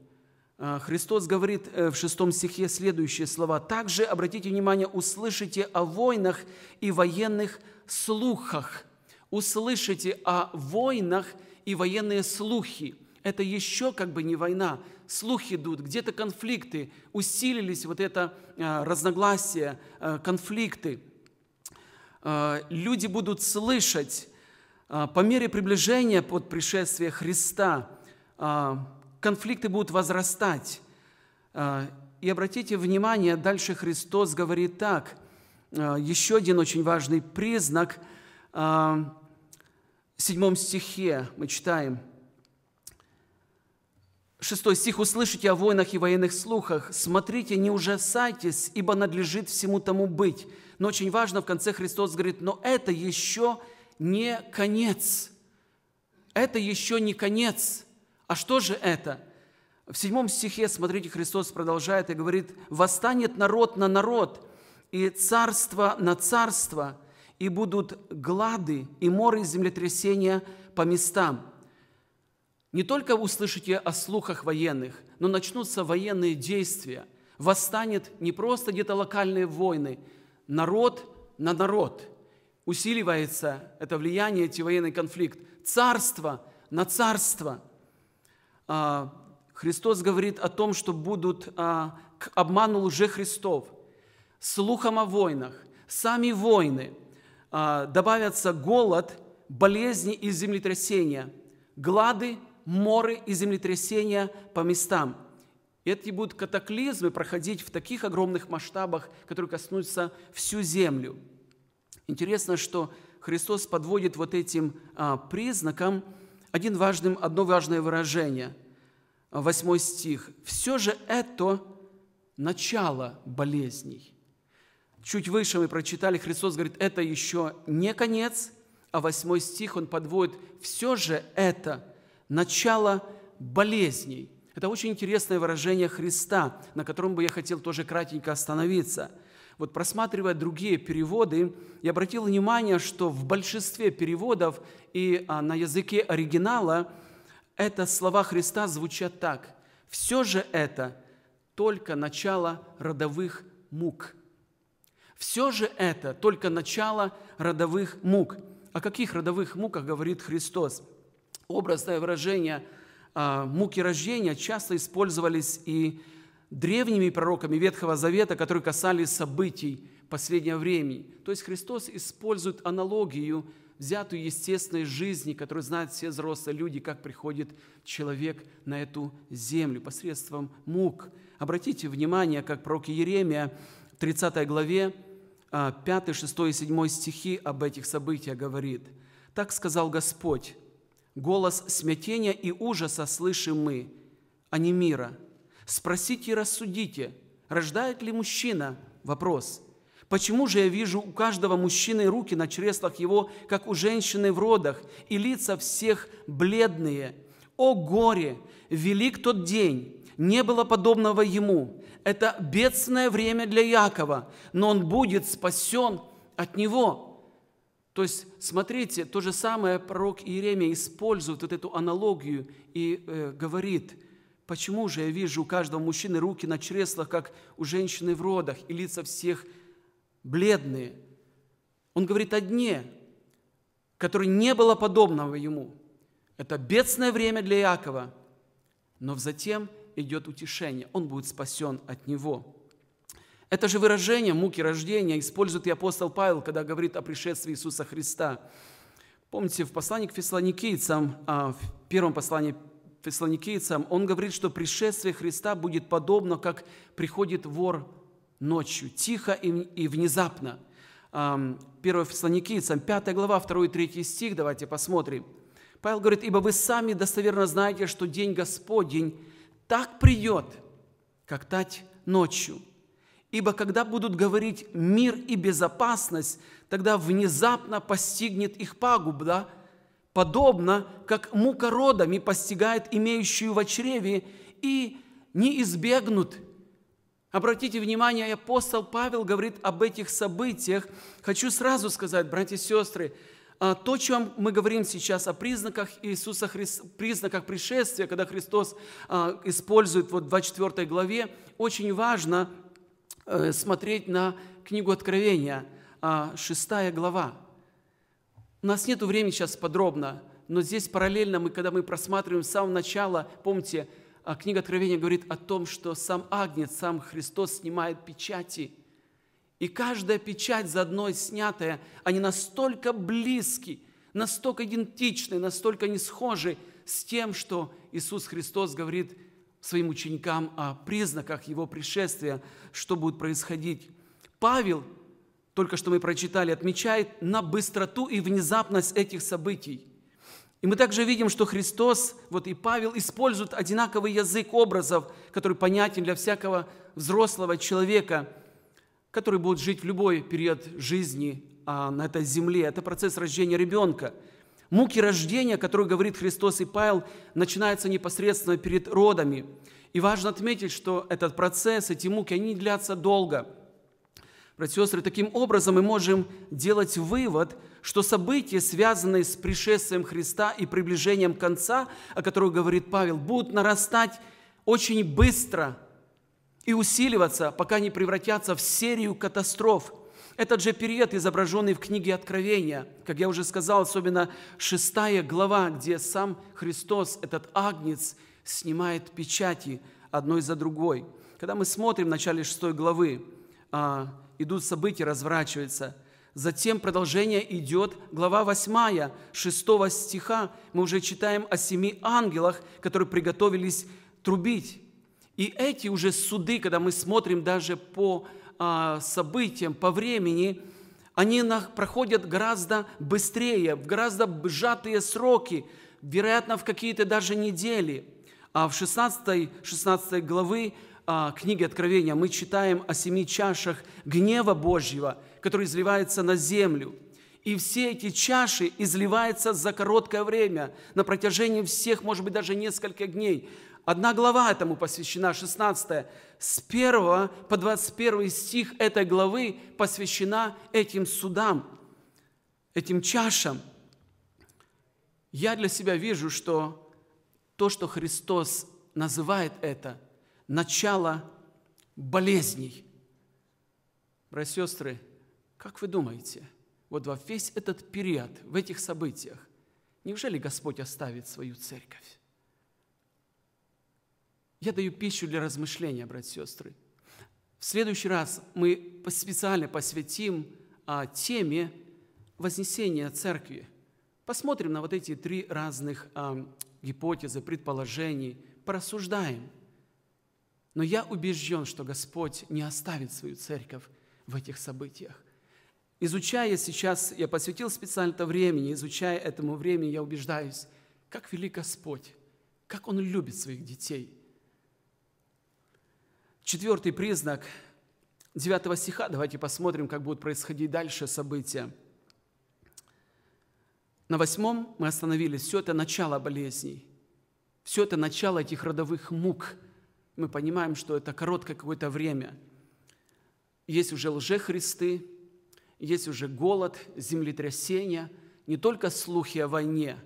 Христос говорит э, в шестом стихе следующие слова. «Также, обратите внимание, услышите о войнах и военных слухах» услышите о войнах и военные слухи. Это еще как бы не война, слухи идут, где-то конфликты, усилились вот это э, разногласия, э, конфликты. Э, люди будут слышать по мере приближения под пришествие Христа, конфликты будут возрастать. И обратите внимание, дальше Христос говорит так, еще один очень важный признак – седьмом стихе мы читаем, шестой стих, «Услышите о войнах и военных слухах, смотрите, не ужасайтесь, ибо надлежит всему тому быть». Но очень важно, в конце Христос говорит, но это еще не конец. Это еще не конец. А что же это? В седьмом стихе, смотрите, Христос продолжает и говорит, «Восстанет народ на народ, и царство на царство, и будут глады и моры землетрясения по местам. Не только услышите о слухах военных, но начнутся военные действия. Восстанет не просто где-то локальные войны, народ на народ. Усиливается это влияние, эти военный конфликт. Царство на царство. А, Христос говорит о том, что будут а, к обману лжехристов, слухом о войнах, сами войны – а, добавятся голод, болезни и землетрясения, глады, моры и землетрясения по местам. Эти будут катаклизмы проходить в таких огромных масштабах, которые коснутся всю землю. Интересно, что Христос подводит вот этим а, признакам один важным, одно важное выражение. Восьмой стих. «Все же это начало болезней» чуть выше мы прочитали, Христос говорит, это еще не конец, а восьмой стих он подводит, все же это начало болезней. Это очень интересное выражение Христа, на котором бы я хотел тоже кратенько остановиться. Вот просматривая другие переводы, я обратил внимание, что в большинстве переводов и а, на языке оригинала это слова Христа звучат так. Все же это только начало родовых мук – все же это только начало родовых мук. О каких родовых муках говорит Христос? Образное выражение а, муки рождения часто использовались и древними пророками Ветхого Завета, которые касались событий последнего времени. То есть Христос использует аналогию, взятую естественной жизни, которую знают все взрослые люди, как приходит человек на эту землю посредством мук. Обратите внимание, как пророк Еремия в 30 главе 5, 6, 7 стихи об этих событиях говорит. «Так сказал Господь, голос смятения и ужаса слышим мы, а не мира. Спросите и рассудите, рождает ли мужчина? Вопрос. Почему же я вижу у каждого мужчины руки на чреслах его, как у женщины в родах, и лица всех бледные? О горе! Велик тот день! Не было подобного ему, это бедственное время для Якова, но он будет спасен от него. То есть, смотрите, то же самое пророк Иеремия использует вот эту аналогию и э, говорит, почему же я вижу у каждого мужчины руки на чреслах, как у женщины в родах, и лица всех бледные. Он говорит о дне, который не было подобного ему. Это бедственное время для Иакова, но затем идет утешение, он будет спасен от него. Это же выражение муки рождения использует и апостол Павел, когда говорит о пришествии Иисуса Христа. Помните, в послании к фессалоникийцам, а, в первом послании к фессалоникийцам, он говорит, что пришествие Христа будет подобно, как приходит вор ночью, тихо и внезапно. 1 а, Фессалоникийцам, 5 глава, 2 и 3 стих, давайте посмотрим. Павел говорит, «Ибо вы сами достоверно знаете, что день Господень так придет, как тать ночью. Ибо когда будут говорить мир и безопасность, тогда внезапно постигнет их пагубла, подобно, как мука родами постигает имеющую в чреве, и не избегнут. Обратите внимание, апостол Павел говорит об этих событиях. Хочу сразу сказать, братья и сестры, а, то, о чем мы говорим сейчас, о признаках Иисуса Христа, признаках пришествия, когда Христос а, использует вот в 24 главе, очень важно э, смотреть на книгу Откровения, 6 а, глава. У нас нет времени сейчас подробно, но здесь параллельно мы, когда мы просматриваем с самого начала, помните, книга Откровения говорит о том, что сам Агнец, сам Христос снимает печати – и каждая печать за одной снятая, они настолько близки, настолько идентичны, настолько не схожи с тем, что Иисус Христос говорит своим ученикам о признаках Его пришествия, что будет происходить. Павел, только что мы прочитали, отмечает на быстроту и внезапность этих событий. И мы также видим, что Христос, вот и Павел, используют одинаковый язык образов, который понятен для всякого взрослого человека – который будет жить в любой период жизни а, на этой земле. Это процесс рождения ребенка. Муки рождения, о которых говорит Христос и Павел, начинаются непосредственно перед родами. И важно отметить, что этот процесс, эти муки, они не длятся долго. Братья и сестры, таким образом мы можем делать вывод, что события, связанные с пришествием Христа и приближением конца, о которых говорит Павел, будут нарастать очень быстро – и усиливаться, пока не превратятся в серию катастроф. Этот же период, изображенный в книге Откровения, как я уже сказал, особенно шестая глава, где сам Христос, этот агнец, снимает печати одной за другой. Когда мы смотрим в начале шестой главы, а, идут события, разворачиваются – Затем продолжение идет, глава 8, 6 стиха. Мы уже читаем о семи ангелах, которые приготовились трубить. И эти уже суды, когда мы смотрим даже по а, событиям, по времени, они проходят гораздо быстрее, в гораздо сжатые сроки, вероятно, в какие-то даже недели. А в 16, 16 главы а, книги Откровения мы читаем о семи чашах гнева Божьего, который изливается на землю – и все эти чаши изливаются за короткое время, на протяжении всех, может быть, даже нескольких дней. Одна глава этому посвящена, 16. С 1 по 21 стих этой главы посвящена этим судам, этим чашам. Я для себя вижу, что то, что Христос называет это, начало болезней. Братья и сестры, как вы думаете – вот во весь этот период, в этих событиях, неужели Господь оставит свою церковь? Я даю пищу для размышления, братья и сестры. В следующий раз мы специально посвятим а, теме вознесения церкви. Посмотрим на вот эти три разных а, гипотезы, предположений, порассуждаем. Но я убежден, что Господь не оставит свою церковь в этих событиях. Изучая сейчас, я посвятил специально это времени, изучая этому времени, я убеждаюсь, как велик Господь, как Он любит своих детей. Четвертый признак 9 стиха, давайте посмотрим, как будут происходить дальше события. На восьмом мы остановились. Все это начало болезней. Все это начало этих родовых мук. Мы понимаем, что это короткое какое-то время. Есть уже лжехристы, есть уже голод, землетрясения, не только слухи о войне,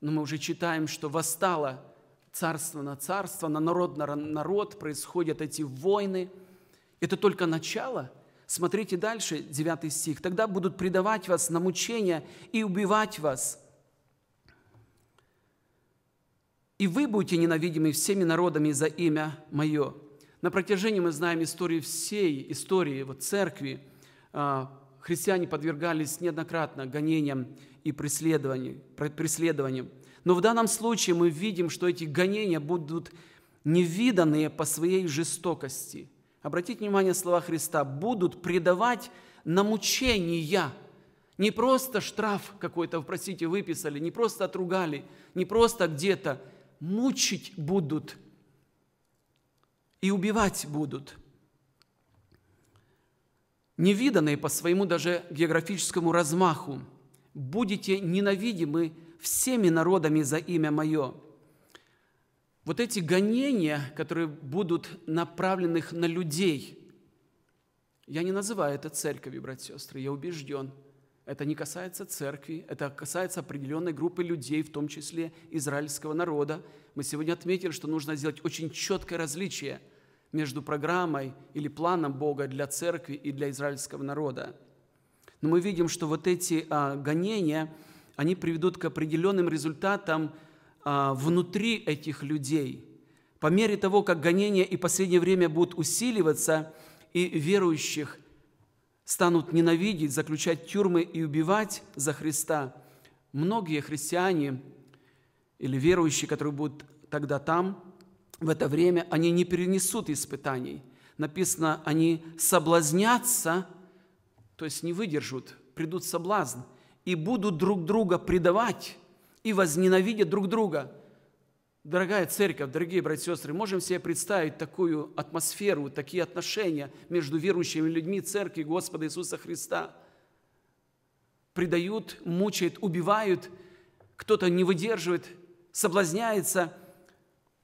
но мы уже читаем, что восстало царство на царство, на народ на народ, происходят эти войны. Это только начало. Смотрите дальше, 9 стих. «Тогда будут предавать вас на мучения и убивать вас, и вы будете ненавидимы всеми народами за имя Мое». На протяжении мы знаем истории всей истории вот, церкви, а, христиане подвергались неоднократно гонениям и преследованиям. преследованиям. Но в данном случае мы видим, что эти гонения будут невиданные по своей жестокости. Обратите внимание, слова Христа будут предавать на мучения. Не просто штраф какой-то, простите, выписали, не просто отругали, не просто где-то. Мучить будут и убивать будут невиданной по своему даже географическому размаху. Будете ненавидимы всеми народами за имя Мое. Вот эти гонения, которые будут направленных на людей, я не называю это церковью, братья и сестры, я убежден, это не касается церкви, это касается определенной группы людей, в том числе израильского народа. Мы сегодня отметили, что нужно сделать очень четкое различие – между программой или планом Бога для церкви и для израильского народа. Но мы видим, что вот эти а, гонения, они приведут к определенным результатам а, внутри этих людей. По мере того, как гонения и последнее время будут усиливаться, и верующих станут ненавидеть, заключать тюрьмы и убивать за Христа, многие христиане или верующие, которые будут тогда там, в это время они не перенесут испытаний. Написано, они соблазнятся, то есть не выдержат, придут соблазн, и будут друг друга предавать, и возненавидят друг друга. Дорогая церковь, дорогие братья и сестры, можем себе представить такую атмосферу, такие отношения между верующими людьми Церкви Господа Иисуса Христа? Предают, мучают, убивают, кто-то не выдерживает, соблазняется –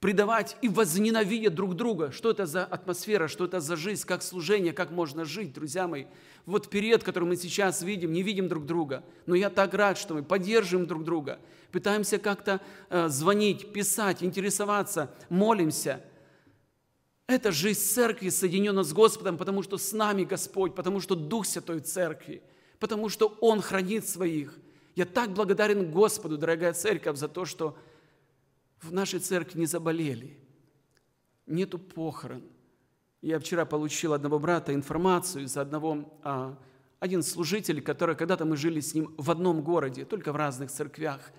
предавать и возненавидят друг друга. Что это за атмосфера, что это за жизнь, как служение, как можно жить, друзья мои. Вот период, который мы сейчас видим, не видим друг друга, но я так рад, что мы поддерживаем друг друга, пытаемся как-то э, звонить, писать, интересоваться, молимся – это жизнь церкви соединена с Господом, потому что с нами Господь, потому что Дух Святой Церкви, потому что Он хранит своих. Я так благодарен Господу, дорогая церковь, за то, что в нашей церкви не заболели. Нету похорон. Я вчера получил одного брата информацию из одного, а, один служитель, который когда-то мы жили с ним в одном городе, только в разных церквях.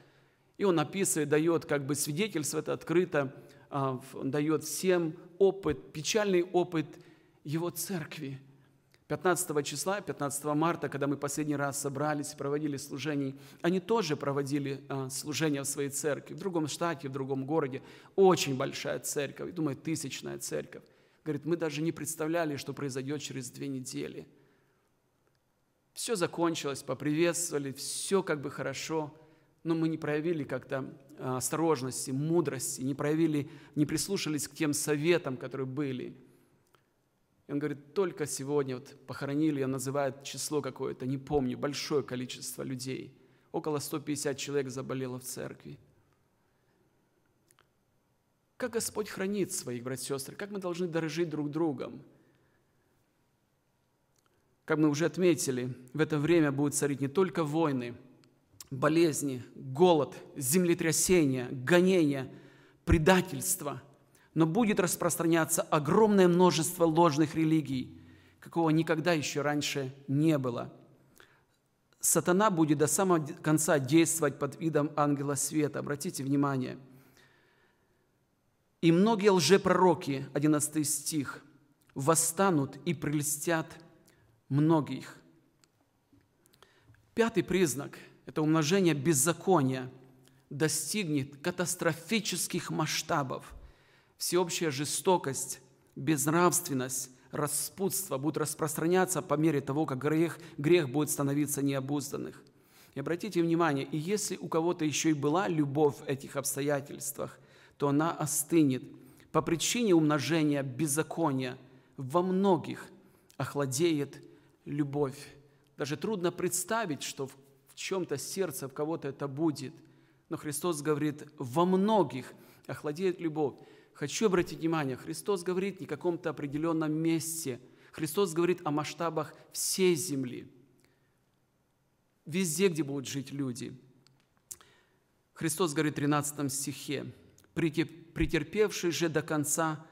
И он описывает, дает как бы свидетельство это открыто, а, дает всем опыт, печальный опыт его церкви – 15 числа, 15 марта, когда мы последний раз собрались, проводили служение, они тоже проводили а, служение в своей церкви, в другом штате, в другом городе. Очень большая церковь, думаю, тысячная церковь. Говорит, мы даже не представляли, что произойдет через две недели. Все закончилось, поприветствовали, все как бы хорошо, но мы не проявили как-то а, осторожности, мудрости, не проявили, не прислушались к тем советам, которые были – и он говорит, только сегодня вот похоронили, он называет число какое-то, не помню, большое количество людей. Около 150 человек заболело в церкви. Как Господь хранит своих братьев и сестер? Как мы должны дорожить друг другом? Как мы уже отметили, в это время будут царить не только войны, болезни, голод, землетрясения, гонения, предательство – но будет распространяться огромное множество ложных религий, какого никогда еще раньше не было. Сатана будет до самого конца действовать под видом ангела света. Обратите внимание. «И многие лжепророки», 11 стих, «восстанут и прельстят многих». Пятый признак – это умножение беззакония достигнет катастрофических масштабов – всеобщая жестокость, безнравственность, распутство будут распространяться по мере того, как грех, грех будет становиться необузданных. И обратите внимание, и если у кого-то еще и была любовь в этих обстоятельствах, то она остынет по причине умножения беззакония во многих охладеет любовь. Даже трудно представить, что в чем-то сердце в кого-то это будет. Но Христос говорит, во многих охладеет любовь. Хочу обратить внимание, Христос говорит не о каком-то определенном месте. Христос говорит о масштабах всей земли. Везде, где будут жить люди. Христос говорит в 13 стихе, «Претерпевший же до конца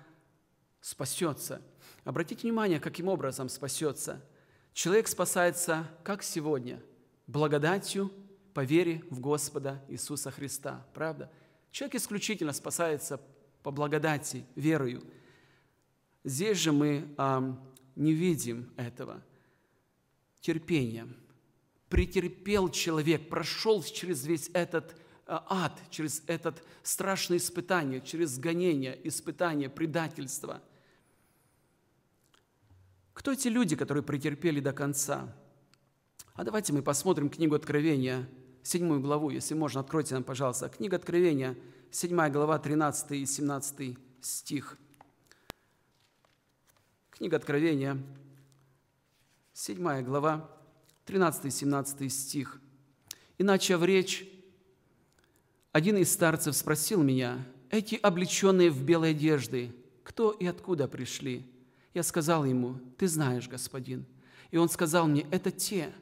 спасется». Обратите внимание, каким образом спасется. Человек спасается, как сегодня, благодатью по вере в Господа Иисуса Христа. Правда? Человек исключительно спасается по благодати, верою. Здесь же мы а, не видим этого. Терпение. Претерпел человек, прошел через весь этот э, ад, через это страшное испытание, через гонение, испытание, предательство. Кто эти люди, которые претерпели до конца? А давайте мы посмотрим книгу Откровения, седьмую главу, если можно, откройте нам, пожалуйста. Книга Откровения – 7 глава, 13 и 17 стих. Книга Откровения, 7 глава, 13 и 17 стих. «И начав речь, один из старцев спросил меня, «Эти облеченные в белой одежды, кто и откуда пришли?» Я сказал ему, «Ты знаешь, господин». И он сказал мне, «Это те,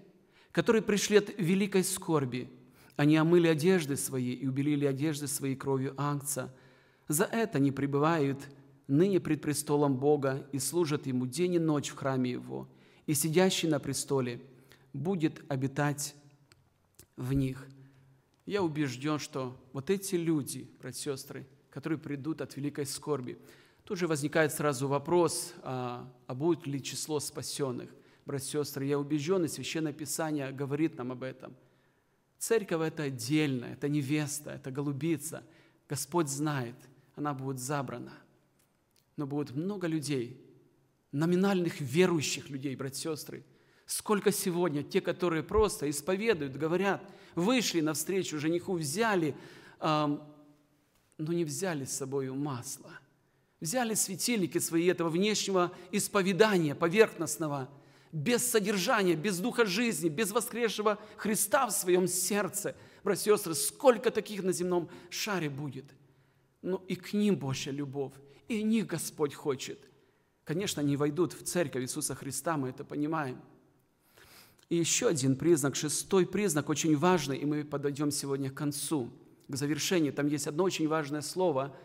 которые пришли от великой скорби, они омыли одежды свои и убелили одежды своей кровью ангца. За это они пребывают ныне пред престолом Бога и служат Ему день и ночь в храме Его. И сидящий на престоле будет обитать в них. Я убежден, что вот эти люди, братья сестры, которые придут от великой скорби, тут же возникает сразу вопрос, а, а будет ли число спасенных? Братья сестры, я убежден, и Священное Писание говорит нам об этом – Церковь – это отдельно, это невеста, это голубица. Господь знает, она будет забрана. Но будет много людей, номинальных верующих людей, братья и сестры. Сколько сегодня те, которые просто исповедуют, говорят, вышли навстречу жениху, взяли, эм, но не взяли с собой масло. Взяли светильники свои этого внешнего исповедания, поверхностного – без содержания, без духа жизни, без воскресшего Христа в своем сердце, братья и сестры, сколько таких на земном шаре будет. Но ну, и к ним больше любовь, и них Господь хочет. Конечно, они войдут в церковь Иисуса Христа, мы это понимаем. И еще один признак, шестой признак, очень важный, и мы подойдем сегодня к концу, к завершению. Там есть одно очень важное слово,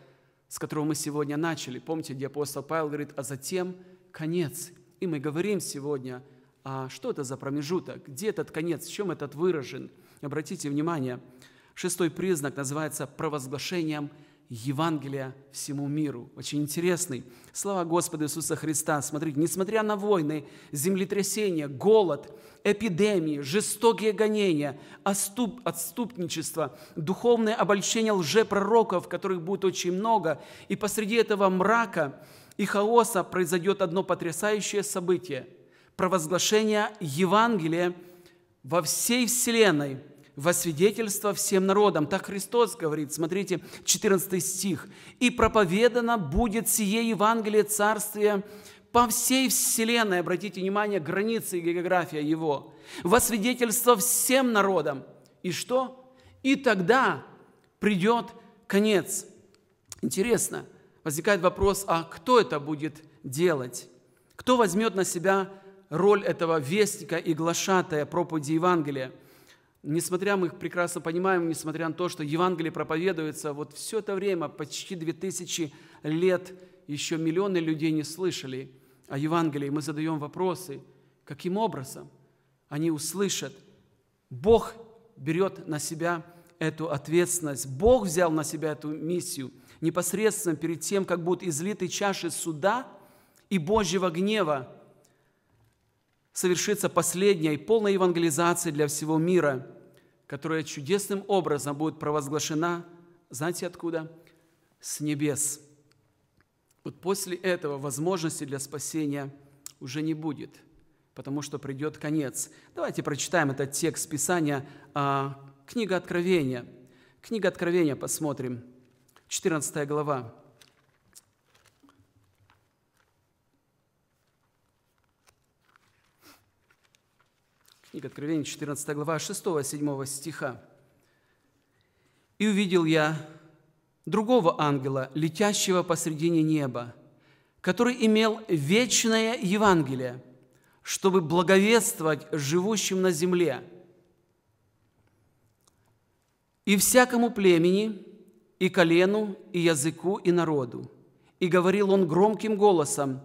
с которого мы сегодня начали. Помните, где апостол Павел говорит, а затем конец – и мы говорим сегодня, а что это за промежуток, где этот конец, в чем этот выражен. Обратите внимание, шестой признак называется провозглашением Евангелия всему миру. Очень интересный. Слава Господу Иисуса Христа. Смотрите, несмотря на войны, землетрясения, голод, эпидемии, жестокие гонения, отступ, отступничество, духовное обольщение лжепророков, которых будет очень много, и посреди этого мрака – и хаоса произойдет одно потрясающее событие – провозглашение Евангелия во всей Вселенной – во свидетельство всем народам. Так Христос говорит, смотрите, 14 стих. «И проповедано будет сие Евангелие Царствия по всей вселенной». Обратите внимание, границы и география его. «Во свидетельство всем народам». И что? И тогда придет конец. Интересно – возникает вопрос, а кто это будет делать? Кто возьмет на себя роль этого вестника и глашатая проповеди Евангелия? Несмотря, мы их прекрасно понимаем, несмотря на то, что Евангелие проповедуется, вот все это время, почти две тысячи лет, еще миллионы людей не слышали о Евангелии. Мы задаем вопросы, каким образом они услышат. Бог берет на себя эту ответственность. Бог взял на себя эту миссию – непосредственно перед тем, как будут излиты чаши суда и Божьего гнева, совершится последняя и полная евангелизация для всего мира, которая чудесным образом будет провозглашена, знаете откуда? С небес. Вот после этого возможности для спасения уже не будет, потому что придет конец. Давайте прочитаем этот текст Писания, а, книга Откровения. Книга Откровения посмотрим. 14 глава. Книга Откровения, 14 глава, 6-7 стиха. «И увидел я другого ангела, летящего посредине неба, который имел вечное Евангелие, чтобы благовествовать живущим на земле и всякому племени, и колену, и языку, и народу. И говорил он громким голосом,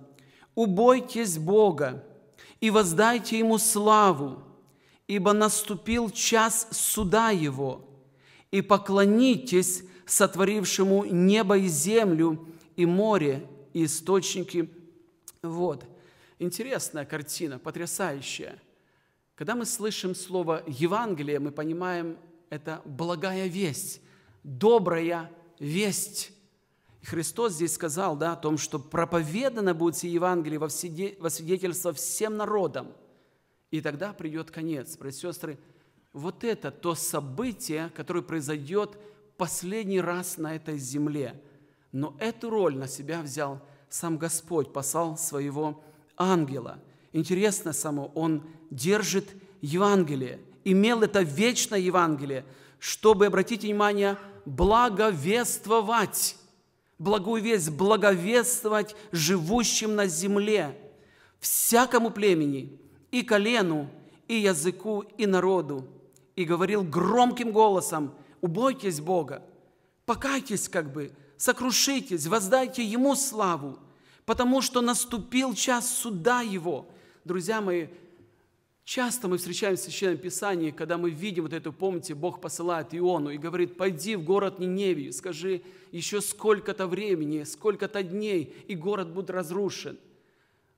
«Убойтесь Бога и воздайте Ему славу, ибо наступил час суда Его, и поклонитесь сотворившему небо и землю, и море, и источники вод». Интересная картина, потрясающая. Когда мы слышим слово «Евангелие», мы понимаем, это благая весть, добрая весть. Христос здесь сказал да, о том, что проповедано будет сие Евангелие во, во свидетельство всем народам. И тогда придет конец. Братья и сестры, вот это то событие, которое произойдет последний раз на этой земле. Но эту роль на себя взял сам Господь, послал своего ангела. Интересно само, он держит Евангелие, имел это вечное Евангелие, чтобы, обратите внимание, благовествовать, благую весть благовествовать живущим на земле, всякому племени, и колену, и языку, и народу. И говорил громким голосом, убойтесь Бога, покайтесь как бы, сокрушитесь, воздайте Ему славу, потому что наступил час суда Его. Друзья мои, Часто мы встречаем в Священном Писании, когда мы видим вот эту, помните, Бог посылает Иону и говорит, пойди в город Ниневию, скажи, еще сколько-то времени, сколько-то дней, и город будет разрушен.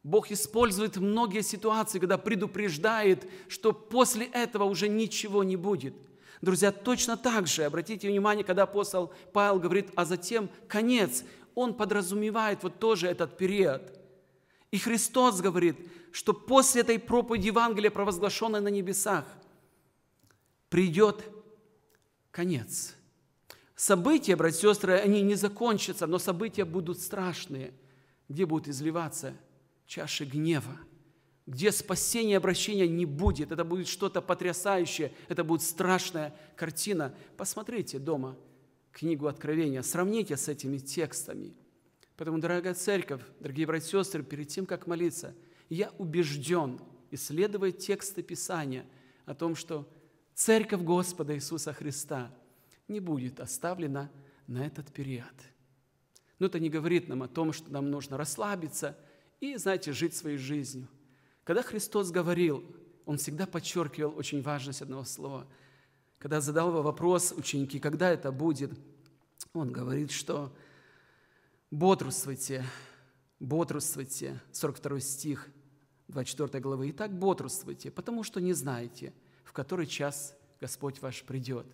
Бог использует многие ситуации, когда предупреждает, что после этого уже ничего не будет. Друзья, точно так же, обратите внимание, когда апостол Павел говорит, а затем конец, он подразумевает вот тоже этот период. И Христос говорит, что после этой проповеди Евангелия, провозглашенной на небесах, придет конец. События, братья и сестры, они не закончатся, но события будут страшные, где будут изливаться чаши гнева, где спасения и обращения не будет. Это будет что-то потрясающее, это будет страшная картина. Посмотрите дома книгу Откровения, сравните с этими текстами. Поэтому, дорогая церковь, дорогие братья и сестры, перед тем, как молиться – я убежден, исследуя тексты Писания, о том, что церковь Господа Иисуса Христа не будет оставлена на этот период. Но это не говорит нам о том, что нам нужно расслабиться и, знаете, жить своей жизнью. Когда Христос говорил, Он всегда подчеркивал очень важность одного слова. Когда задал его вопрос ученики, когда это будет, Он говорит, что «бодрствуйте, бодрствуйте», 42 стих – 24 главы. «Итак, бодрствуйте, потому что не знаете, в который час Господь ваш придет».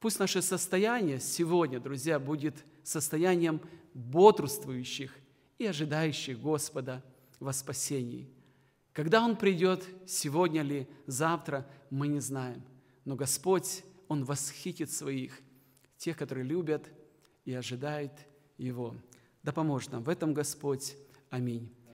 Пусть наше состояние сегодня, друзья, будет состоянием бодрствующих и ожидающих Господа во спасении. Когда Он придет, сегодня ли, завтра, мы не знаем. Но Господь, Он восхитит своих, тех, которые любят и ожидают Его. Да поможет нам в этом Господь. Аминь.